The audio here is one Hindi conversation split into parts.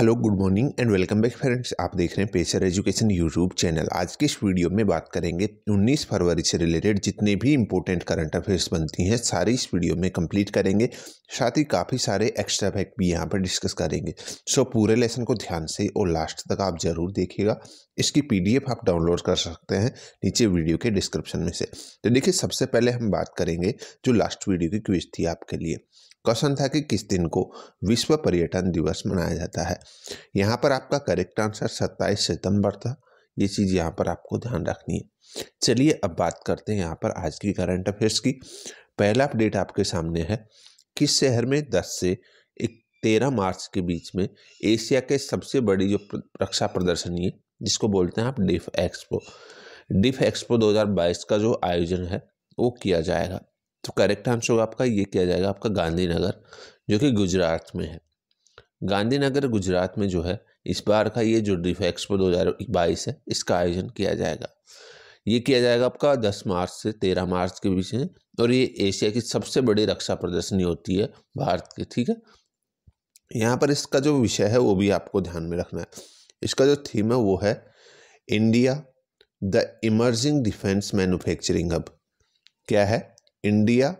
hello good morning and welcome back friends आप देख रहे हैं पेशर एजुकेशन यूट्यूब चैनल आज के इस वीडियो में बात करेंगे 19 फरवरी से रिलेटेड जितने भी इंपॉर्टेंट करंट अफेयर्स बनती हैं सारी इस वीडियो में कंप्लीट करेंगे साथ ही काफ़ी सारे एक्स्ट्रा फैक्ट भी यहाँ पर डिस्कस करेंगे सो पूरे लेसन को ध्यान से और लास्ट तक आप ज़रूर देखिएगा इसकी पी आप डाउनलोड कर सकते हैं नीचे वीडियो के डिस्क्रिप्शन में से तो देखिए सबसे पहले हम बात करेंगे जो लास्ट वीडियो की क्विज थी आपके लिए क्वेश्चन था कि किस दिन को विश्व पर्यटन दिवस मनाया जाता है यहाँ पर आपका करेक्ट आंसर 27 सितंबर था ये चीज़ यहाँ पर आपको ध्यान रखनी है चलिए अब बात करते हैं यहाँ पर आज की करंट अफेयर्स की पहला अपडेट आपके सामने है किस शहर में 10 से एक तेरह मार्च के बीच में एशिया के सबसे बड़ी जो रक्षा प्रदर्शनी है जिसको बोलते हैं आप डिफ एक्सपो डिफ एक्सपो 2022 का जो आयोजन है वो किया जाएगा तो करेक्ट आंसर होगा आपका ये किया जाएगा आपका गांधीनगर जो कि गुजरात में है गांधीनगर गुजरात में जो है इस बार का ये जो रिफ एक्सपो दो हज़ार बाईस है इसका आयोजन किया जाएगा ये किया जाएगा आपका दस मार्च से तेरह मार्च के बीच में और ये एशिया की सबसे बड़ी रक्षा प्रदर्शनी होती है भारत की ठीक है यहाँ पर इसका जो विषय है वो भी आपको ध्यान में रखना है इसका जो थीम है वो है India the emerging defence manufacturing hub क्या है India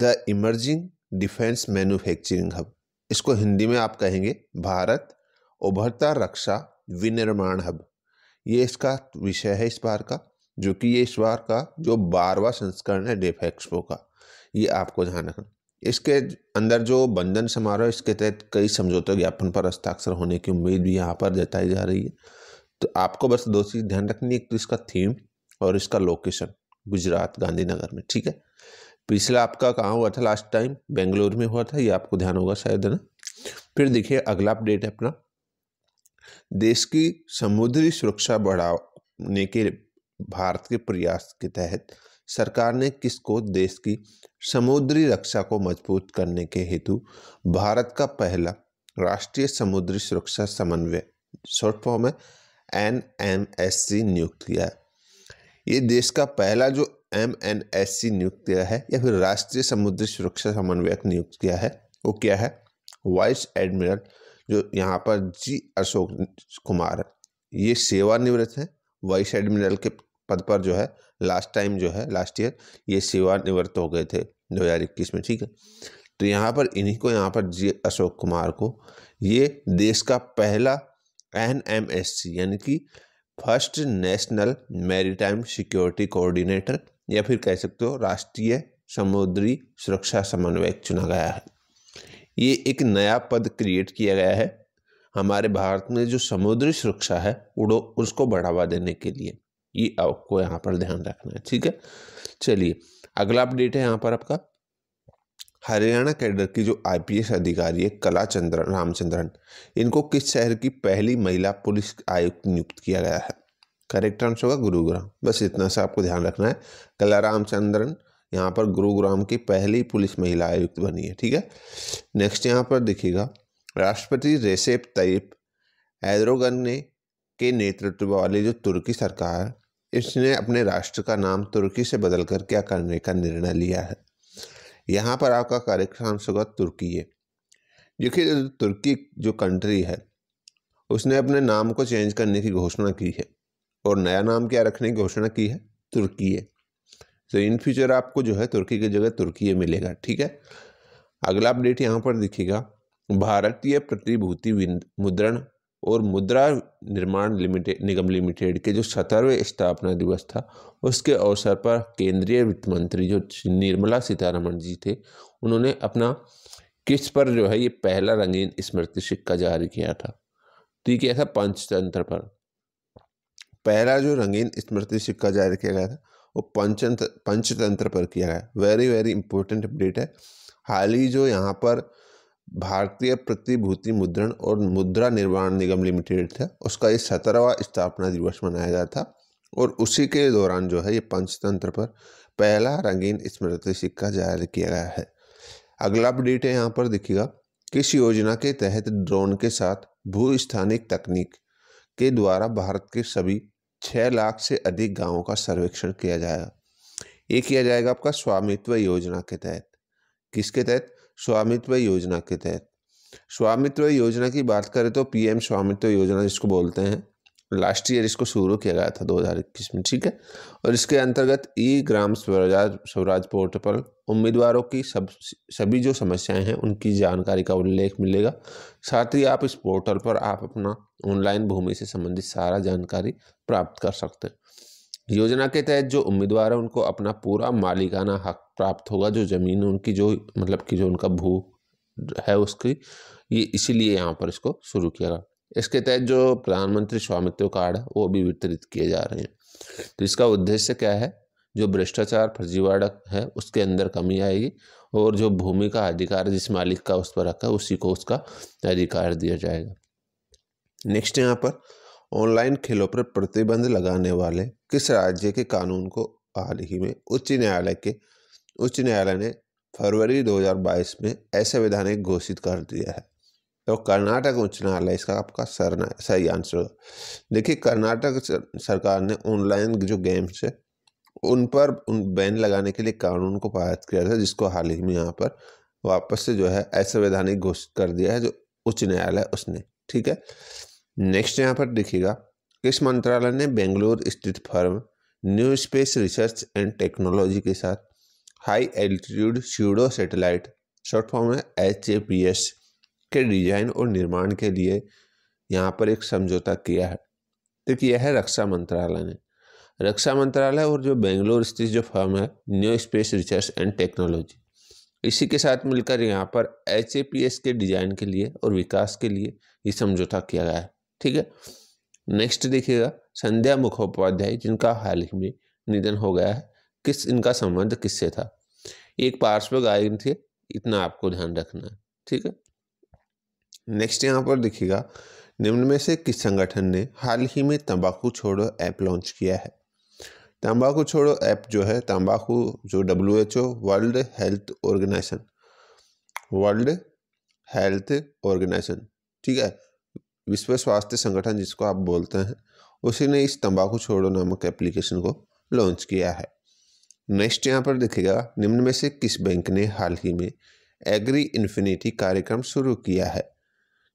the emerging defence manufacturing hub इसको हिंदी में आप कहेंगे भारत उभरता रक्षा विनिर्माण हब ये इसका विषय है इस बार का जो कि ये इस बार का जो बारवा संस्करण है डेफ एक्सपो का ये आपको ध्यान रखना इसके अंदर जो बंधन समारोह इसके तहत कई समझौते ज्ञापन पर हस्ताक्षर होने की उम्मीद भी यहाँ पर जताई जा रही है तो आपको बस दो चीज़ ध्यान रखनी है एक तो इसका थीम और इसका लोकेशन गुजरात गांधीनगर में ठीक है पिछला तो आपका कहाँ हुआ था लास्ट टाइम बेंगलोर में हुआ था ये आपको ध्यान होगा शायद है ना फिर देखिए अगला अपडेट है अपना देश की समुद्री सुरक्षा बढ़ाने के भारत के प्रयास के तहत सरकार ने किसको देश की समुद्री रक्षा को मजबूत करने के हेतु भारत का पहला राष्ट्रीय समुद्री सुरक्षा समन्वय शॉर्ट फॉर्म है एन नियुक्त किया है ये देश का पहला जो एम एन एस सी नियुक्त किया है या फिर राष्ट्रीय समुद्री सुरक्षा समन्वयक नियुक्त किया है वो क्या है वाइस एडमिरल जो यहाँ पर जी अशोक कुमार है ये सेवानिवृत्त हैं वाइस एडमिरल के पद पर जो है लास्ट टाइम जो है लास्ट ईयर ये सेवानिवृत्त हो गए थे इक्कीस में ठीक है तो यहाँ पर इन्हीं को यहाँ पर जी अशोक कुमार को ये देश का पहला एन एम एस सी यानी कि first national maritime security coordinator या फिर कह सकते हो राष्ट्रीय समुद्री सुरक्षा समन्वयक चुना गया है ये एक नया पद क्रिएट किया गया है हमारे भारत में जो समुद्री सुरक्षा है उड़ो उसको बढ़ावा देने के लिए ये आपको यहाँ पर ध्यान रखना है ठीक है चलिए अगला अपडेट है यहाँ पर आपका हरियाणा कैडर की जो आईपीएस अधिकारी है कला चंद्र रामचंद्रन इनको किस शहर की पहली महिला पुलिस आयुक्त नियुक्त किया गया है करेक्ट आंसर होगा गुरुग्राम बस इतना सा आपको ध्यान रखना है कला रामचंद्रन यहाँ पर गुरुग्राम की पहली पुलिस महिला आयुक्त बनी है ठीक है नेक्स्ट यहाँ पर देखिएगा राष्ट्रपति रेसेप तयप एद्रोगन ने के नेतृत्व वाली जो तुर्की सरकार इसने अपने राष्ट्र का नाम तुर्की से बदलकर क्या करने का निर्णय लिया है यहाँ पर आपका कार्यक्रम स्वागत तुर्की है देखिए तुर्की जो कंट्री है उसने अपने नाम को चेंज करने की घोषणा की है और नया नाम क्या रखने की घोषणा की है तुर्की है तो इन फ्यूचर आपको जो है तुर्की की जगह तुर्की मिलेगा ठीक है अगला अपडेट यहाँ पर दिखेगा भारतीय प्रतिभूति मुद्रण और मुद्रा निर्माण लिमिटेड निगम लिमिटेड के जो सत्तरवें स्थापना दिवस था उसके अवसर पर केंद्रीय वित्त मंत्री जो निर्मला सीतारमण जी थे उन्होंने अपना किस पर जो है ये पहला रंगीन स्मृति सिक्का जारी किया था तो ये था पंचतंत्र पर पहला जो रंगीन स्मृति सिक्का जारी किया गया था वो पंचतंत्र पंचतंत्र पर किया गया वेरी वेरी इंपॉर्टेंट अपडेट है हाल ही जो यहाँ पर भारतीय प्रतिभूति मुद्रण और मुद्रा निर्माण निगम लिमिटेड था उसका ये सत्रहवा स्थापना दिवस मनाया गया था और उसी के दौरान जो है ये पंचतंत्र पर पहला रंगीन स्मृति सिक्का जारी किया गया है अगला अपडेट है यहाँ पर देखिएगा किस योजना के तहत ड्रोन के साथ भू स्थानिक तकनीक के द्वारा भारत के सभी छः लाख से अधिक गांवों का सर्वेक्षण किया जाएगा ये किया जाएगा आपका स्वामित्व योजना के तहत किसके तहत स्वामित्व योजना के तहत स्वामित्व योजना की बात करें तो पीएम स्वामित्व योजना जिसको बोलते हैं लास्ट ईयर इसको शुरू किया गया था 2021 में ठीक है और इसके अंतर्गत ई ग्राम स्वराज स्वराज पोर्टल पर उम्मीदवारों की सब सभी जो समस्याएं हैं उनकी जानकारी का उल्लेख मिलेगा साथ ही आप इस पोर्टल पर आप अपना ऑनलाइन भूमि से संबंधित सारा जानकारी प्राप्त कर सकते हैं योजना के तहत जो उम्मीदवार है उनको अपना पूरा मालिकाना हक प्राप्त होगा जो ज़मीन उनकी जो मतलब कि जो उनका भू है उसकी ये इसीलिए यहाँ पर इसको शुरू किया गया इसके तहत जो प्रधानमंत्री स्वामित्व कार्ड है वो भी वितरित किए जा रहे हैं तो इसका उद्देश्य क्या है जो भ्रष्टाचार फर्जीवाड़ा है उसके अंदर कमी आएगी और जो भूमि का अधिकार जिस मालिक का उस पर रखा है उसी को उसका अधिकार दिया जाएगा नेक्स्ट यहाँ पर ऑनलाइन खेलों पर प्रतिबंध लगाने वाले किस राज्य के कानून को हाल ही में उच्च न्यायालय के उच्च न्यायालय ने फरवरी 2022 में ऐसे विधानिक घोषित कर दिया है तो कर्नाटक उच्च न्यायालय इसका आपका सरना सही आंसर होगा देखिए कर्नाटक सरकार ने ऑनलाइन जो गेम्स है उन पर उन बैन लगाने के लिए कानून को पारित किया था जिसको हाल ही में यहाँ पर वापस से जो है असंवैधानिक घोषित कर दिया है जो उच्च न्यायालय उसने ठीक है नेक्स्ट यहाँ पर देखिएगा किस मंत्रालय ने बेंगलोर स्थित firm new space research and technology के साथ high altitude pseudo satellite short form है एच ए पी एस के डिजाइन और निर्माण के लिए यहाँ पर एक समझौता किया है तो यह है रक्षा मंत्रालय ने रक्षा मंत्रालय और जो बेंगलोर स्थित जो फर्म है new space research and technology इसी के साथ मिलकर यहाँ पर एच ए पी एस के डिज़ाइन के लिए और विकास के लिए ये समझौता किया गया है ठीक है नेक्स्ट देखिएगा संध्या मुखोपाध्याय जिनका हाल ही में निधन हो गया है किस इनका संबंध किससे था एक पार्श्व गायन थे इतना आपको ध्यान रखना है ठीक है नेक्स्ट यहाँ पर देखिएगा निम्न में से किस संगठन ने हाल ही में तंबाकू छोड़ो ऐप लॉन्च किया है तंबाकू छोड़ो ऐप जो है तंबाकू जो W H O world health organisation world health organisation ठीक है विश्व स्वास्थ्य संगठन जिसको आप बोलते हैं उसी ने इस तंबाकू छोड़ो नामक एप्लीकेशन को लॉन्च किया है नेक्स्ट यहाँ पर देखिएगा निम्न में से किस बैंक ने हाल ही में एग्री इन्फिनिटी कार्यक्रम शुरू किया है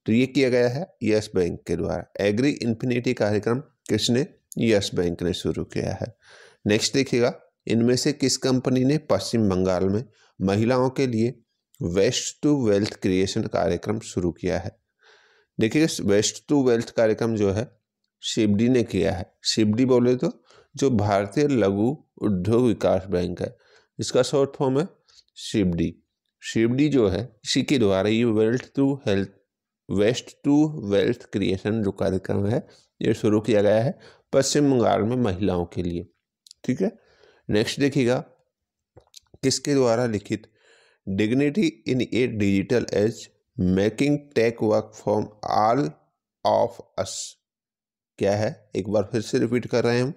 तो ये किया गया है यस बैंक के द्वारा एग्री इन्फिनिटी कार्यक्रम किसने यस बैंक ने शुरू किया है नेक्स्ट देखिएगा इनमें से किस कंपनी ने पश्चिम बंगाल में महिलाओं के लिए वेस्ट टू वेल्थ क्रिएशन कार्यक्रम शुरू किया है देखिए वेस्ट टू वेल्थ कार्यक्रम जो है शिवडी ने किया है शिवडी बोले तो जो भारतीय लघु उद्योग विकास बैंक है इसका शॉर्ट फॉर्म है शिवडी शिवडी जो है इसी के द्वारा ये wealth to health waste to wealth creation जो कार्यक्रम है ये शुरू किया गया है पश्चिम बंगाल में महिलाओं के लिए ठीक है नेक्स्ट देखिएगा किसके द्वारा लिखित dignity in a digital age making tech work from all of us क्या है एक बार फिर से रिपीट कर रहे हैं हम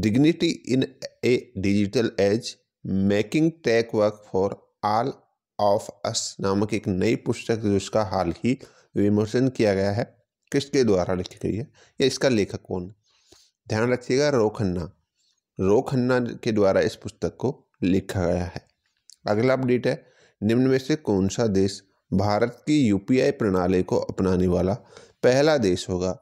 dignity in a digital age making tech work for all of us नामक एक नई पुस्तक जिसका हाल ही विमोचन किया गया है किसके द्वारा लिखी गई है या इसका लेखक कौन ध्यान रखिएगा रो खन्ना रो खन्ना के द्वारा इस पुस्तक को लिखा गया है अगला अपडेट है निम्न में से कौन सा देश भारत की यूपीआई प्रणाली को अपनाने वाला पहला देश होगा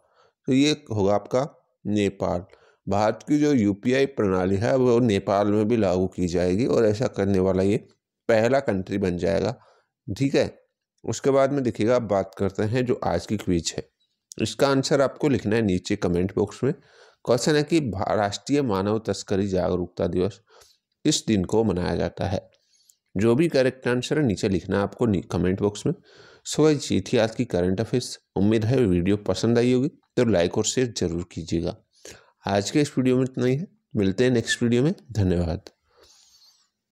तो ये होगा आपका नेपाल भारत की जो यूपीआई प्रणाली है वो नेपाल में भी लागू की जाएगी और ऐसा करने वाला ये पहला कंट्री बन जाएगा ठीक है उसके बाद में देखिएगा आप बात करते हैं जो आज की क्विज है इसका आंसर आपको लिखना है नीचे कमेंट बॉक्स में क्वेश्चन है कि राष्ट्रीय मानव तस्करी जागरूकता दिवस किस दिन को मनाया जाता है जो भी करेक्ट आंसर है नीचे लिखना आपको कमेंट बॉक्स में सो गाइज ये थी आज की करंट अफेयर्स उम्मीद है वीडियो पसंद आई होगी तो लाइक और शेयर जरूर कीजिएगा आज के इस वीडियो में इतना ही है मिलते हैं नेक्स्ट वीडियो में धन्यवाद